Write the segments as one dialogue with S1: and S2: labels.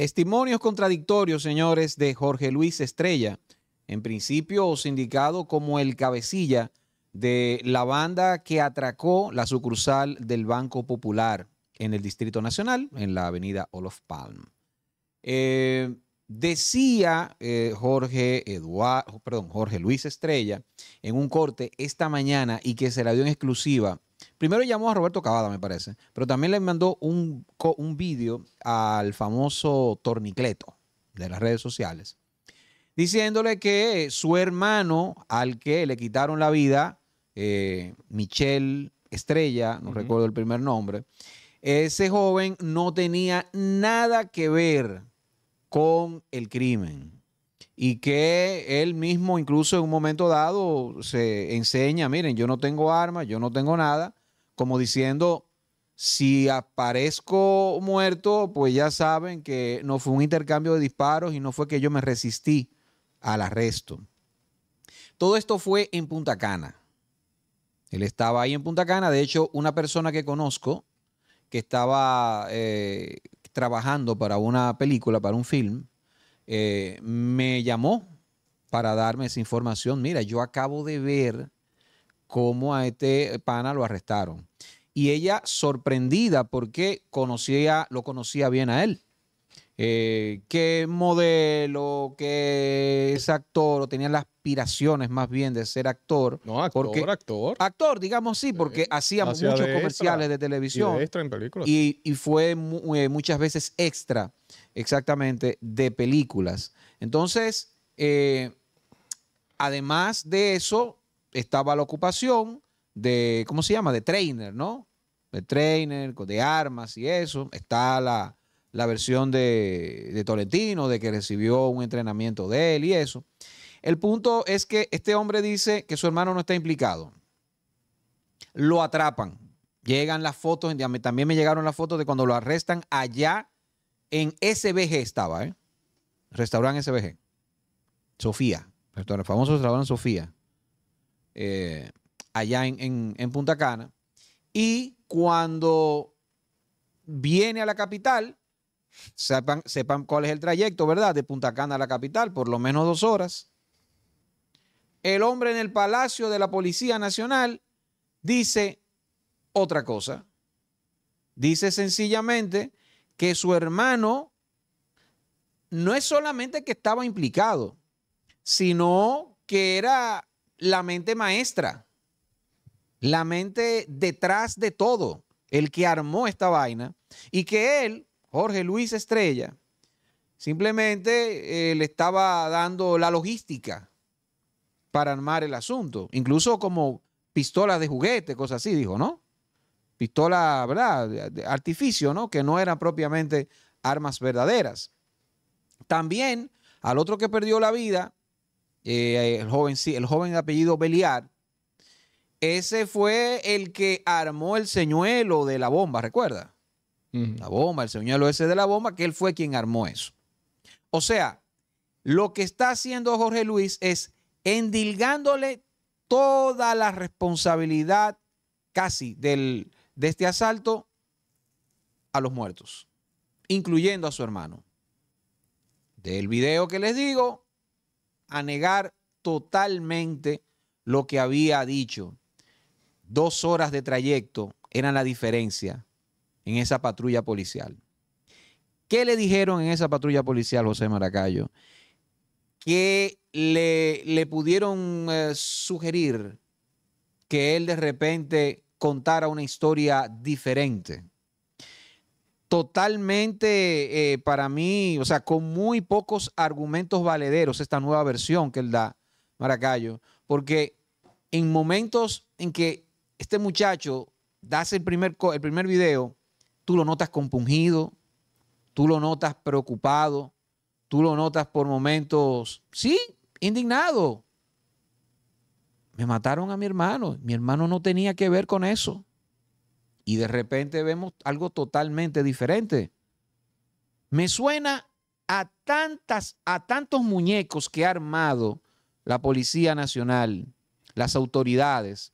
S1: Testimonios contradictorios, señores, de Jorge Luis Estrella, en principio sindicado como el cabecilla de la banda que atracó la sucursal del Banco Popular en el Distrito Nacional, en la avenida Olof Palm. Eh, decía eh, Jorge, perdón, Jorge Luis Estrella en un corte esta mañana y que se la dio en exclusiva Primero llamó a Roberto Cavada, me parece, pero también le mandó un, un vídeo al famoso Tornicleto de las redes sociales, diciéndole que su hermano, al que le quitaron la vida, eh, Michelle Estrella, no recuerdo el primer nombre, ese joven no tenía nada que ver con el crimen y que él mismo incluso en un momento dado se enseña, miren, yo no tengo armas, yo no tengo nada, como diciendo, si aparezco muerto, pues ya saben que no fue un intercambio de disparos y no fue que yo me resistí al arresto. Todo esto fue en Punta Cana. Él estaba ahí en Punta Cana, de hecho, una persona que conozco, que estaba eh, trabajando para una película, para un film, eh, me llamó para darme esa información. Mira, yo acabo de ver cómo a este pana lo arrestaron. Y ella sorprendida porque conocía, lo conocía bien a él. Eh, qué modelo, qué es actor, o tenía las aspiraciones más bien de ser actor. No, actor, porque, actor. Actor, digamos sí, porque eh, hacía hacíamos muchos comerciales de televisión. Y, extra en películas. y, fue eh, muchas veces extra, exactamente, de películas. Entonces, además de eso, estaba la ocupación de, ¿cómo se llama? De trainer, ¿no? De trainer, de armas y eso. Está la la versión de, de Tolentino, de que recibió un entrenamiento de él y eso. El punto es que este hombre dice que su hermano no está implicado. Lo atrapan. Llegan las fotos, también me llegaron las fotos de cuando lo arrestan allá en SBG estaba, ¿eh? Restaurante SBG. Sofía. El famoso restaurante Sofía. Eh, allá en, en, en Punta Cana. Y cuando viene a la capital, Sepan, sepan cuál es el trayecto, ¿verdad? De Punta Cana a la capital, por lo menos dos horas. El hombre en el Palacio de la Policía Nacional dice otra cosa. Dice sencillamente que su hermano no es solamente que estaba implicado, sino que era la mente maestra, la mente detrás de todo, el que armó esta vaina, y que él Jorge Luis Estrella, simplemente eh, le estaba dando la logística para armar el asunto, incluso como pistolas de juguete, cosas así, dijo, ¿no? Pistola, ¿verdad? De artificio, ¿no? Que no eran propiamente armas verdaderas. También al otro que perdió la vida, eh, el, joven, el joven de apellido Beliar, ese fue el que armó el señuelo de la bomba, recuerda. La bomba, el señor ese de la bomba, que él fue quien armó eso. O sea, lo que está haciendo Jorge Luis es endilgándole toda la responsabilidad casi de este asalto a los muertos, incluyendo a su hermano. Del video que les digo, a negar totalmente lo que había dicho. Dos horas de trayecto eran la diferencia en esa patrulla policial. ¿Qué le dijeron en esa patrulla policial, José Maracayo? Que le, le pudieron eh, sugerir que él de repente contara una historia diferente. Totalmente eh, para mí, o sea, con muy pocos argumentos valederos esta nueva versión que él da, Maracayo, porque en momentos en que este muchacho da primer, el primer video, Tú lo notas compungido, tú lo notas preocupado, tú lo notas por momentos, sí, indignado. Me mataron a mi hermano, mi hermano no tenía que ver con eso. Y de repente vemos algo totalmente diferente. Me suena a tantas, a tantos muñecos que ha armado la Policía Nacional, las autoridades,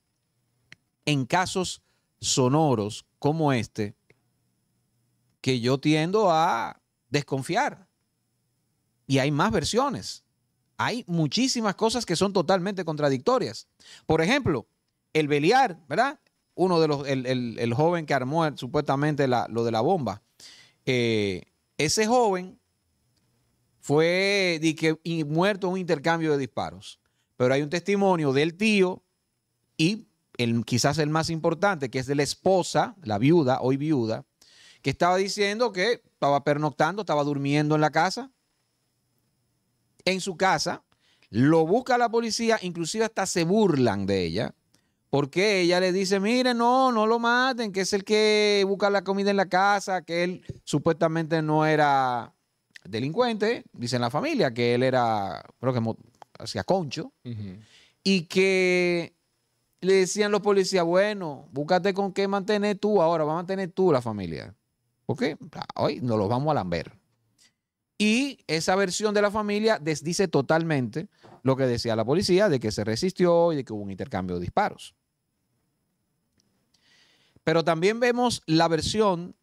S1: en casos sonoros como este, que yo tiendo a desconfiar. Y hay más versiones. Hay muchísimas cosas que son totalmente contradictorias. Por ejemplo, el Beliar, ¿verdad? Uno de los, el, joven que armó supuestamente la, lo de la bomba. Eh, ese joven fue muerto en un intercambio de disparos. Pero hay un testimonio del tío y el, quizás el más importante, que es de la esposa, la viuda, hoy viuda, que estaba diciendo que estaba pernoctando, estaba durmiendo en la casa, en su casa, lo busca la policía, inclusive hasta se burlan de ella, porque ella le dice, mire, no, no lo maten, que es el que busca la comida en la casa, que él supuestamente no era delincuente, dicen la familia, que él era, creo que hacía concho, y que le decían los policías, bueno, búscate con qué mantener tú ahora, va a mantener tú la familia. Porque hoy nos los vamos a lamber. Y esa versión de la familia desdice totalmente lo que decía la policía de que se resistió y de que hubo un intercambio de disparos. Pero también vemos la versión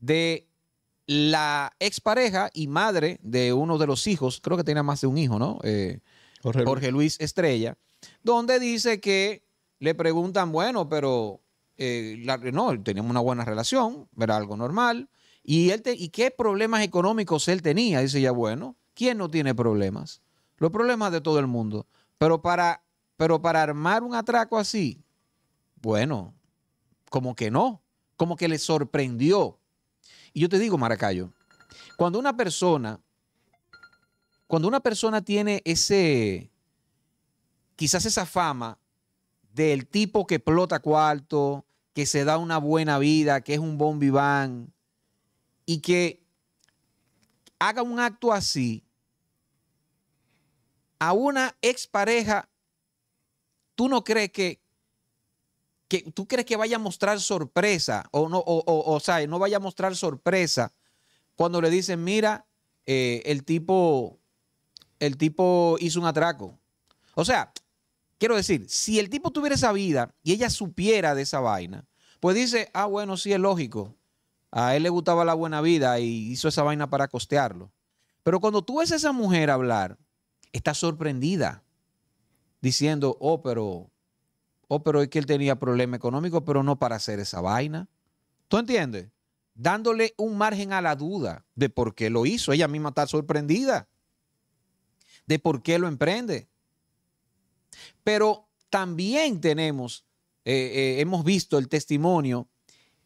S1: de la expareja y madre de uno de los hijos, creo que tenía más de un hijo, ¿no? Eh, Jorge Luis Estrella, donde dice que le preguntan, bueno, pero eh, no, teníamos una buena relación, era algo normal. ¿Y, él ¿Y qué problemas económicos él tenía? Dice ya, bueno, ¿quién no tiene problemas? Los problemas de todo el mundo. Pero para, pero para armar un atraco así, bueno, como que no, como que le sorprendió. Y yo te digo, Maracayo, cuando una persona, cuando una persona tiene ese, quizás esa fama del tipo que plota cuarto, que se da una buena vida, que es un bon vivant, y que haga un acto así a una expareja, tú no crees que, que tú crees que vaya a mostrar sorpresa o no, o, sea, no vaya a mostrar sorpresa cuando le dicen, mira, eh, el tipo, el tipo hizo un atraco. O sea, Quiero decir, si el tipo tuviera esa vida y ella supiera de esa vaina, pues dice, ah, bueno, sí es lógico. A él le gustaba la buena vida y hizo esa vaina para costearlo. Pero cuando tú ves a esa mujer hablar, está sorprendida, diciendo, oh, pero, oh, pero es que él tenía problema económico, pero no para hacer esa vaina. ¿Tú entiendes? Dándole un margen a la duda de por qué lo hizo. Ella misma está sorprendida de por qué lo emprende. Pero también tenemos, eh, eh, hemos visto el testimonio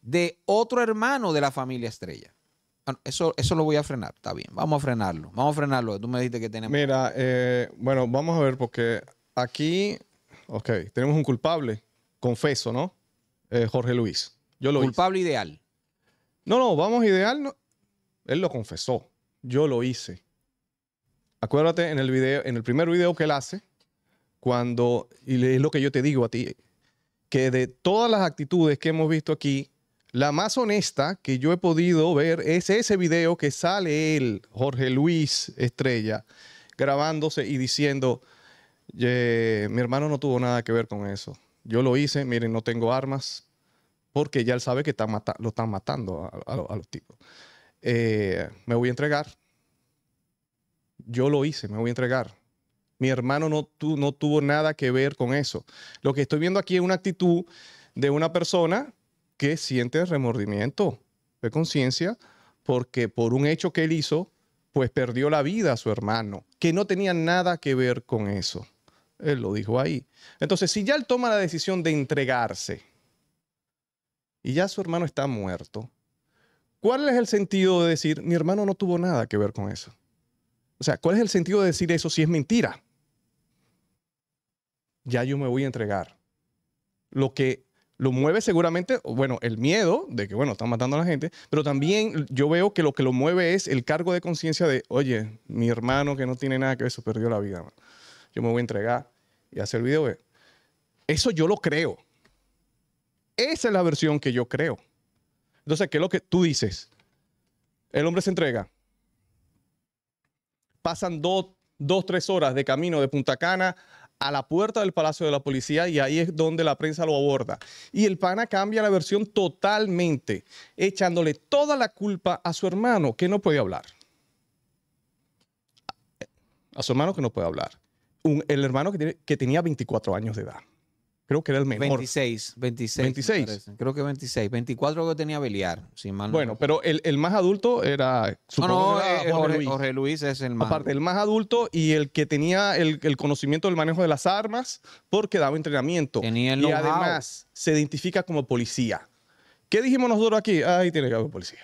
S1: de otro hermano de la familia Estrella. eso, eso lo voy a frenar, está bien, vamos a frenarlo, vamos a frenarlo, tú me dijiste que tenemos.
S2: Mira, eh, bueno, vamos a ver, porque aquí, ok, tenemos un culpable, confeso, ¿no? Jorge Luis. Yo lo culpable ideal. No, no, vamos ideal. No. Él lo confesó. Yo lo hice. Acuérdate en el video, en el primer video que él hace, cuando, y es lo que yo te digo a ti, que de todas las actitudes que hemos visto aquí, la más honesta que yo he podido ver es ese video que sale él, Jorge Luis Estrella, grabándose y diciendo, mi hermano no tuvo nada que ver con eso. Yo lo hice, miren, no tengo armas, porque ya él sabe que está lo están matando a, los tipos. Eh, me voy a entregar. Yo lo hice, me voy a entregar mi hermano no, tuvo nada que ver con eso. Lo que estoy viendo aquí es una actitud de una persona que siente remordimiento de conciencia porque por un hecho que él hizo, pues perdió la vida a su hermano, que no tenía nada que ver con eso. Él lo dijo ahí. Entonces, si ya él toma la decisión de entregarse y ya su hermano está muerto, ¿cuál es el sentido de decir, mi hermano no tuvo nada que ver con eso? O sea, ¿cuál es el sentido de decir eso si es mentira? ya yo me voy a entregar. Lo que lo mueve seguramente, bueno, el miedo de que, bueno, están matando a la gente, pero también yo veo que lo que lo mueve es el cargo de conciencia de, oye, mi hermano que no tiene nada que ver, se perdió la vida, yo me voy a entregar y hacer el video. Eso yo lo creo. Esa es la versión que yo creo. Entonces, ¿qué es lo que tú dices? El hombre se entrega. Pasan dos tres horas de camino de Punta Cana a la puerta del Palacio de la Policía y ahí es donde la prensa lo aborda. Y el pana cambia la versión totalmente, echándole toda la culpa a su hermano que no puede hablar. A su hermano que no puede hablar. el hermano que tenía 24 años de edad creo que era el menor.
S1: 26, 26. 26. Creo que 26. 24 que tenía Beliar, sin mal Bueno,
S2: pero el, más adulto era. No, no, eh, Jorge, Luis. es el más. Aparte, el más adulto y el que tenía el, conocimiento del manejo de las armas porque daba entrenamiento. y además se identifica como policía. ¿Qué dijimos nosotros aquí? Ahí tiene que haber policía.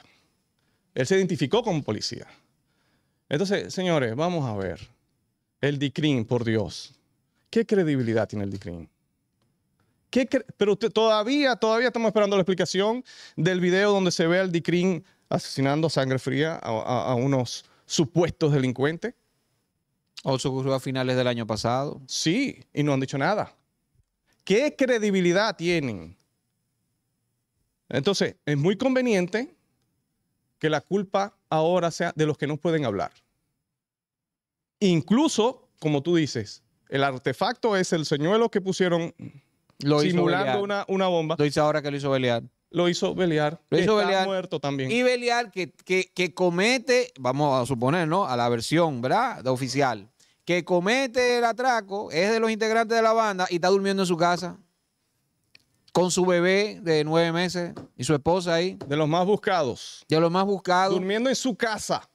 S2: Él se identificó como policía. Entonces, señores, vamos a ver. El DICRIN, por Dios. ¿Qué credibilidad tiene el DICRIN? Pero todavía, todavía estamos esperando la explicación del video donde se ve al Dicrin asesinando sangre fría a, unos supuestos delincuentes. Eso ocurrió a finales del año pasado. Sí, y no han dicho nada. ¿Qué credibilidad tienen? Entonces, es muy conveniente que la culpa ahora sea de los que no pueden hablar. Incluso, como tú dices, el artefacto es el señuelo que pusieron simulando hizo una, una bomba. Lo hizo ahora que lo hizo Beliar. Lo hizo Beliar. Lo hizo está muerto también. Y
S1: Beliar que, comete, vamos a suponer, ¿no? A la versión, ¿verdad? oficial. Que comete el atraco, es de los integrantes de la banda y está durmiendo en su casa con su bebé de nueve meses y su esposa ahí. De los más buscados.
S2: De los más buscados. Durmiendo en su casa.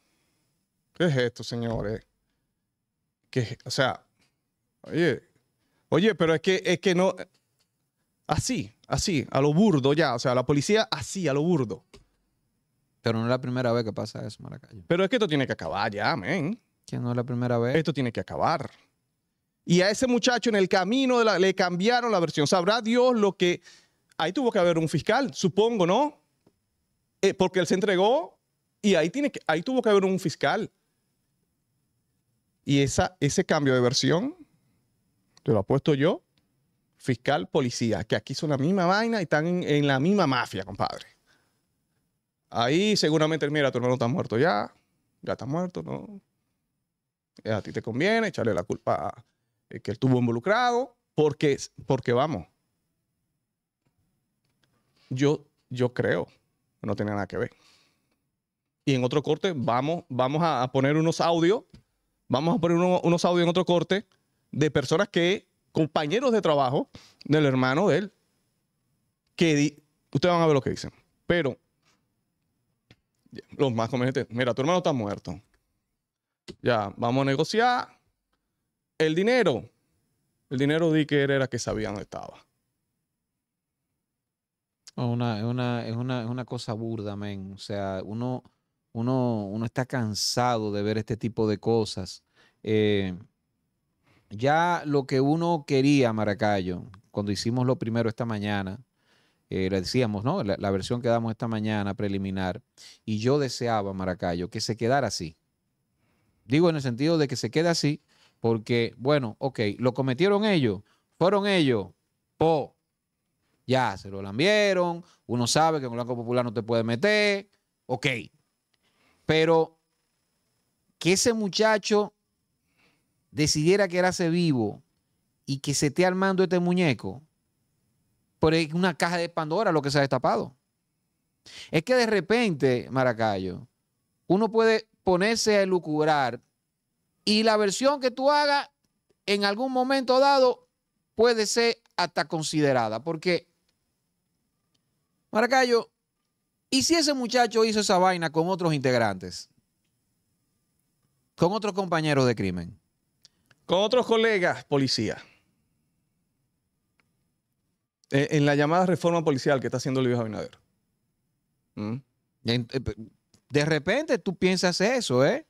S2: ¿Qué es esto, señores? Que, o sea, oye, oye, pero es que, es que no, Así, así, a lo burdo ya. O sea, la policía así, a lo burdo. Pero no es la primera vez que pasa eso, Maracayo. Pero es que esto tiene que acabar ya, amén. Que no es la primera vez. Esto tiene que acabar. Y a ese muchacho en el camino le cambiaron la versión. Sabrá Dios lo que... Ahí tuvo que haber un fiscal, supongo, ¿no? Eh, porque él se entregó y ahí, tiene que, ahí tuvo que haber un fiscal. Y esa, ese cambio de versión, te lo apuesto yo, fiscal, policía, que aquí son la misma vaina y están en, la misma mafia, compadre. Ahí seguramente, mira, tu hermano está muerto ya, ya está muerto, ¿no? Eh, a ti te conviene echarle la culpa a eh, que él estuvo involucrado, porque, porque vamos, yo, yo creo que no tenía nada que ver. Y en otro corte vamos, vamos a, poner unos audios, vamos a poner unos audios en otro corte de personas que compañeros de trabajo del hermano de él, que ustedes van a ver lo que dicen, pero los más convenientes, mira, tu hermano está muerto. Ya, vamos a negociar el dinero. El dinero di que era que sabía dónde estaba. Oh, una, es, una, una cosa burda, men. O sea,
S1: uno, uno, uno está cansado de ver este tipo de cosas. Eh, ya lo que uno quería, Maracayo, cuando hicimos lo primero esta mañana, eh, le decíamos, ¿no? La, versión que damos esta mañana preliminar, y yo deseaba, Maracayo, que se quedara así. Digo en el sentido de que se quede así, porque, bueno, ok, lo cometieron ellos, fueron ellos, po, ya se lo lambieron, uno sabe que en el Banco Popular no te puede meter, ok. Pero que ese muchacho decidiera que quedarse vivo y que se esté armando este muñeco, por una caja de Pandora lo que se ha destapado. Es que de repente, Maracayo, uno puede ponerse a elucurar y la versión que tú hagas en algún momento dado puede ser hasta considerada, porque, Maracayo, ¿y si ese muchacho hizo esa vaina con otros integrantes? Con otros compañeros de crimen
S2: con otros colegas policías. E, en la llamada reforma policial que está haciendo Luis Abinader. Mm. Eh, de repente tú piensas eso, ¿eh?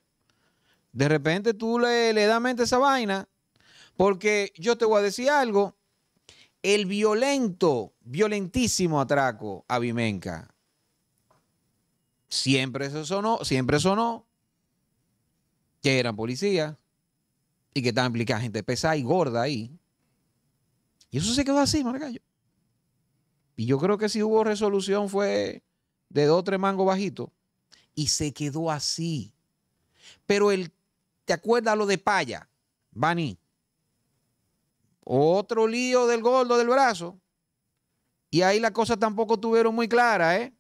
S2: De repente tú le, le
S1: das mente esa vaina. Porque yo te voy a decir algo. El violento, violentísimo atraco a Vimenca. Siempre eso sonó, siempre sonó. Que eran policías y que estaba implicada gente pesada y gorda ahí. Y eso se quedó así, Margallo. Y yo creo que si hubo resolución fue de dos o tres mangos bajitos. Y se quedó así. Pero el, ¿te acuerdas lo de Paya, Bani? Otro lío del gordo del brazo. Y ahí las cosas tampoco tuvieron muy claras, ¿eh?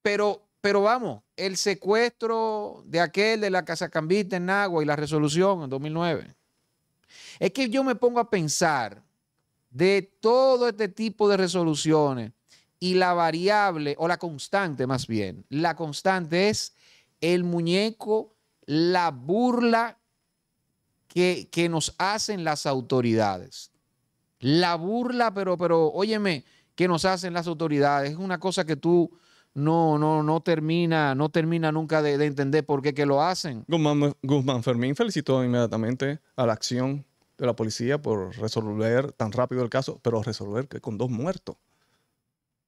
S1: Pero pero vamos, el secuestro de aquel de la casa cambita en Agua y la resolución en 2009. Es que yo me pongo a pensar de todo este tipo de resoluciones y la variable o la constante más bien, la constante es el muñeco, la burla que, nos hacen las autoridades. La burla, pero, pero óyeme, que nos hacen las autoridades es una cosa que tú no, no, no termina, no termina nunca de, entender por qué que lo
S2: hacen. Guzmán, Fermín felicitó inmediatamente a la acción de la policía por resolver tan rápido el caso, pero resolver que con dos muertos.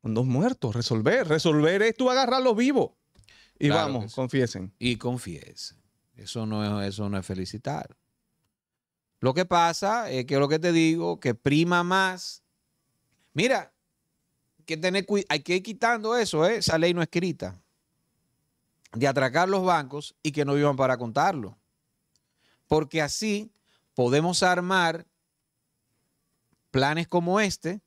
S2: Con dos muertos, resolver. Resolver es tú agarrarlo vivo. Y vamos, confiesen.
S1: Y confiesen. Eso no es, eso no es felicitar. Lo que pasa es que lo que te digo, que prima más. Mira, que hay que ir quitando eso, ¿eh? esa ley no escrita, de atracar los bancos y que no vivan para contarlo. Porque así podemos armar planes como este,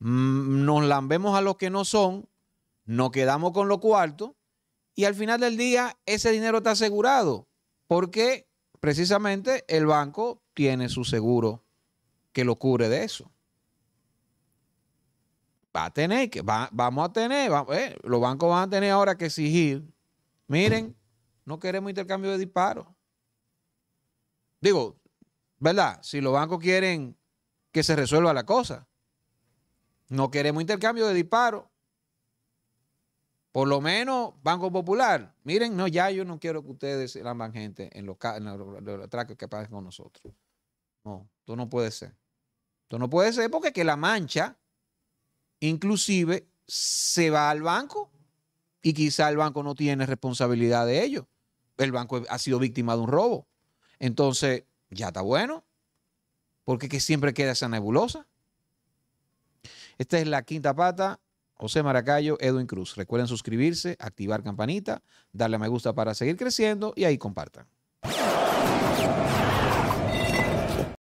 S1: mm, nos lambemos a los que no son, nos quedamos con lo cuarto y al final del día ese dinero está asegurado porque precisamente el banco tiene su seguro que lo cubre de eso va a tener que, vamos a tener, eh, los bancos van a tener ahora que exigir, miren, no queremos intercambio de disparos. Digo, ¿verdad? Si los bancos quieren que se resuelva la cosa, no queremos intercambio de disparos. Por lo menos Banco Popular, miren, no, ya yo no quiero que ustedes lamban gente en los, en que pasen con nosotros. No, tú no puede ser. Tú no puede ser porque que la mancha Inclusive se va al banco y quizá el banco no tiene responsabilidad de ello. El banco ha sido víctima de un robo. Entonces, ya está bueno, porque que siempre queda esa nebulosa. Esta es la quinta pata. José Maracayo, Edwin Cruz. Recuerden suscribirse, activar campanita, darle a me gusta para seguir creciendo y ahí compartan.